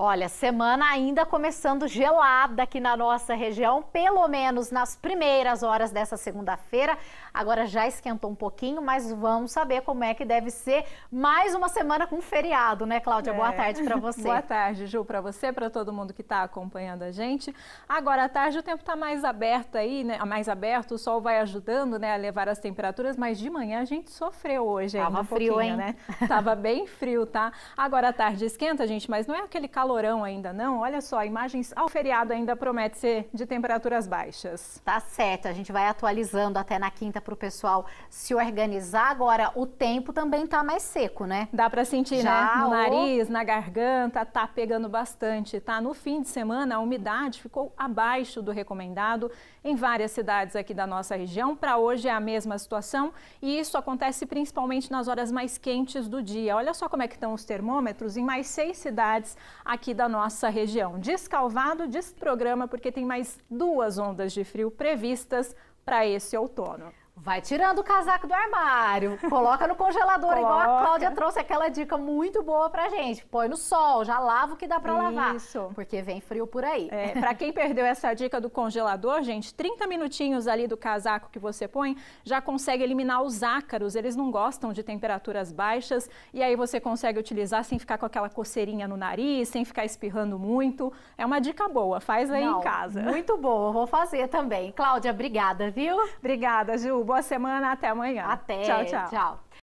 Olha, semana ainda começando gelada aqui na nossa região, pelo menos nas primeiras horas dessa segunda-feira. Agora já esquentou um pouquinho, mas vamos saber como é que deve ser mais uma semana com feriado, né, Cláudia? É. Boa tarde para você. Boa tarde, Ju, para você, para todo mundo que está acompanhando a gente. Agora à tarde o tempo está mais aberto aí, né? Ah, mais aberto, o sol vai ajudando, né, a levar as temperaturas, mas de manhã a gente sofreu hoje, Tava um frio, hein? né? Tava bem frio, tá? Agora à tarde esquenta, gente, mas não é aquele calor calorão ainda não, olha só, imagens ao feriado ainda promete ser de temperaturas baixas. Tá certo, a gente vai atualizando até na quinta para o pessoal se organizar. Agora, o tempo também tá mais seco, né? Dá para sentir, Já, né? No nariz, na garganta, tá pegando bastante, tá? No fim de semana, a umidade ficou abaixo do recomendado em várias cidades aqui da nossa região. Para hoje é a mesma situação e isso acontece principalmente nas horas mais quentes do dia. Olha só como é que estão os termômetros em mais seis cidades aqui aqui da nossa região. Descalvado, desprograma, porque tem mais duas ondas de frio previstas para esse outono. Vai tirando o casaco do armário, coloca no congelador, coloca. igual a Cláudia trouxe aquela dica muito boa pra gente. Põe no sol, já lava o que dá pra Isso. lavar. Isso. Porque vem frio por aí. É, pra quem perdeu essa dica do congelador, gente, 30 minutinhos ali do casaco que você põe já consegue eliminar os ácaros. Eles não gostam de temperaturas baixas. E aí você consegue utilizar sem ficar com aquela coceirinha no nariz, sem ficar espirrando muito. É uma dica boa, faz aí não, em casa. Muito boa, vou fazer também. Cláudia, obrigada, viu? Obrigada, Ju boa semana, até amanhã. Até. Tchau, tchau. tchau.